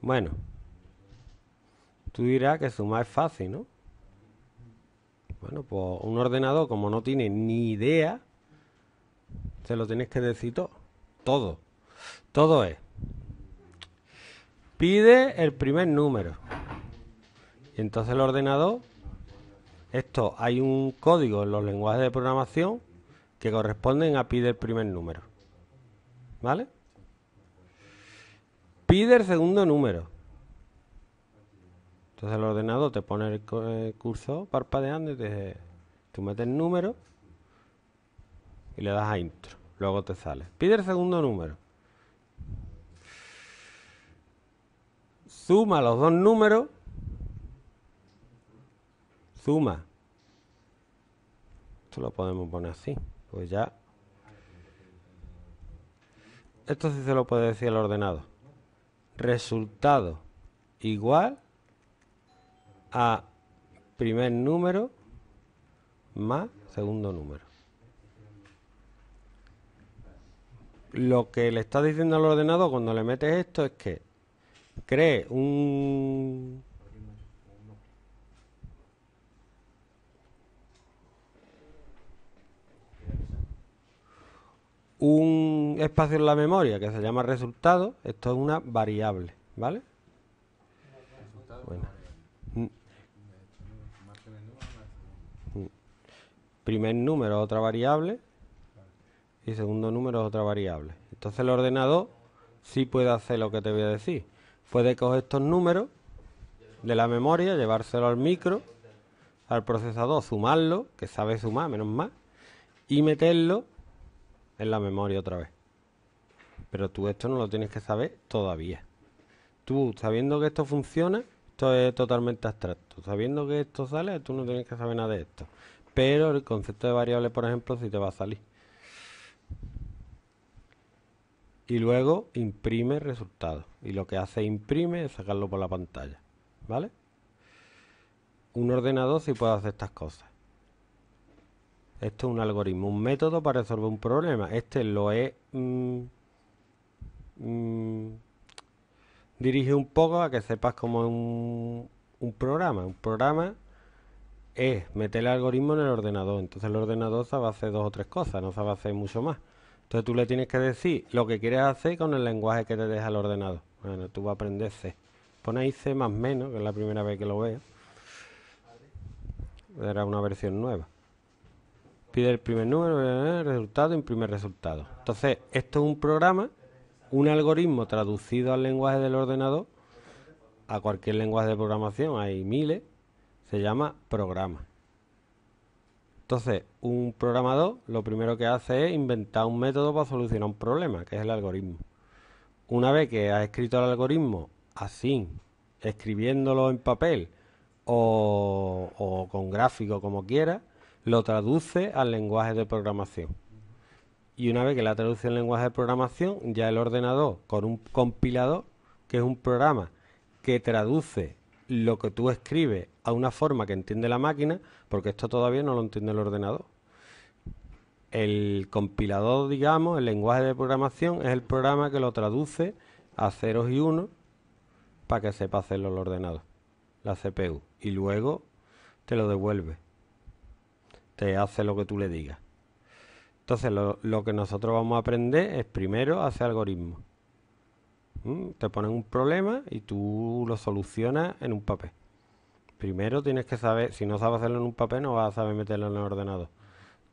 Bueno, tú dirás que sumar es fácil, ¿no? Bueno, pues un ordenador, como no tiene ni idea, se lo tienes que decir todo. Todo. Todo es. Pide el primer número. Y entonces el ordenador, esto, hay un código en los lenguajes de programación que corresponden a pide el primer número. ¿Vale? pide el segundo número. Entonces el ordenador te pone el eh, curso parpadeando y te dice, tú metes el número y le das a intro. Luego te sale. Pide el segundo número. Suma los dos números. Suma. Esto lo podemos poner así. Pues ya. Esto sí se lo puede decir el ordenador resultado igual a primer número más segundo número. Lo que le está diciendo al ordenador cuando le metes esto es que cree un un espacio en la memoria que se llama resultado, esto es una variable, ¿vale? Primer número otra variable y segundo número es otra variable. Entonces el ordenador sí puede hacer lo que te voy a decir. Puede coger estos números de la memoria, llevárselo al micro, al procesador, sumarlo, que sabe sumar, menos más, y meterlo en la memoria otra vez pero tú esto no lo tienes que saber todavía. Tú, sabiendo que esto funciona, esto es totalmente abstracto. Sabiendo que esto sale, tú no tienes que saber nada de esto. Pero el concepto de variable, por ejemplo, sí te va a salir. Y luego imprime el resultado. Y lo que hace imprime es sacarlo por la pantalla. ¿Vale? Un ordenador sí puede hacer estas cosas. Esto es un algoritmo, un método para resolver un problema. Este lo es. Mm, Mm, dirige un poco a que sepas cómo es un, programa. Un programa es meter el algoritmo en el ordenador. Entonces el ordenador sabe hacer dos o tres cosas, no sabe hacer mucho más. Entonces tú le tienes que decir lo que quieres hacer con el lenguaje que te deja el ordenador. Bueno, tú vas a aprender C. pon ahí C más menos, que es la primera vez que lo veo. Era una versión nueva. Pide el primer número, el resultado, imprime resultado. Entonces, esto es un programa un algoritmo traducido al lenguaje del ordenador, a cualquier lenguaje de programación, hay miles, se llama programa. Entonces, un programador lo primero que hace es inventar un método para solucionar un problema, que es el algoritmo. Una vez que ha escrito el algoritmo así, escribiéndolo en papel o, con gráfico como quiera, lo traduce al lenguaje de programación y una vez que la traduce en lenguaje de programación, ya el ordenador con un compilador, que es un programa que traduce lo que tú escribes a una forma que entiende la máquina, porque esto todavía no lo entiende el ordenador. El compilador, digamos, el lenguaje de programación es el programa que lo traduce a ceros y unos para que sepa hacerlo el ordenador, la CPU, y luego te lo devuelve, te hace lo que tú le digas. Entonces, lo, que nosotros vamos a aprender es primero hacer algoritmos. Te ponen un problema y tú lo solucionas en un papel. Primero tienes que saber, si no sabes hacerlo en un papel, no vas a saber meterlo en el ordenador.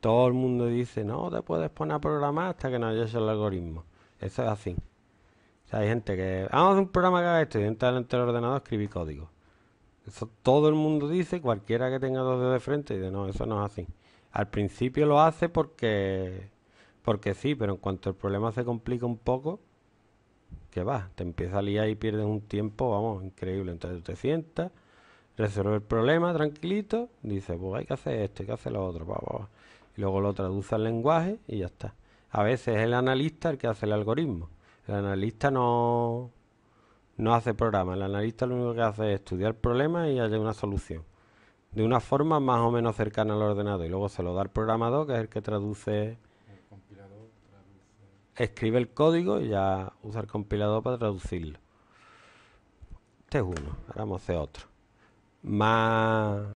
Todo el mundo dice, no te puedes poner a programar hasta que no hayas hecho el algoritmo. Eso es así. O sea, hay gente que, vamos a hacer un programa que haga esto y entra del ordenador escribir código. Eso todo el mundo dice, cualquiera que tenga dos dedos de frente, dice, no, eso no es así. Al principio lo hace porque, porque sí, pero en cuanto el problema se complica un poco, que va, te empieza a liar y pierdes un tiempo, vamos, increíble. Entonces tú te sientas, resuelves el problema tranquilito, dices, pues hay que hacer esto, hay que hacer lo otro, va. Y luego lo traduce al lenguaje y ya está. A veces es el analista el que hace el algoritmo. El analista no, no hace programa, el analista lo único que hace es estudiar problema y hallar una solución de una forma más o menos cercana al ordenado y luego se lo da al programador, que es el que traduce. El compilador traduce. Escribe el código y ya usa el compilador para traducirlo. Este es uno, ahora vamos a hacer otro. Más.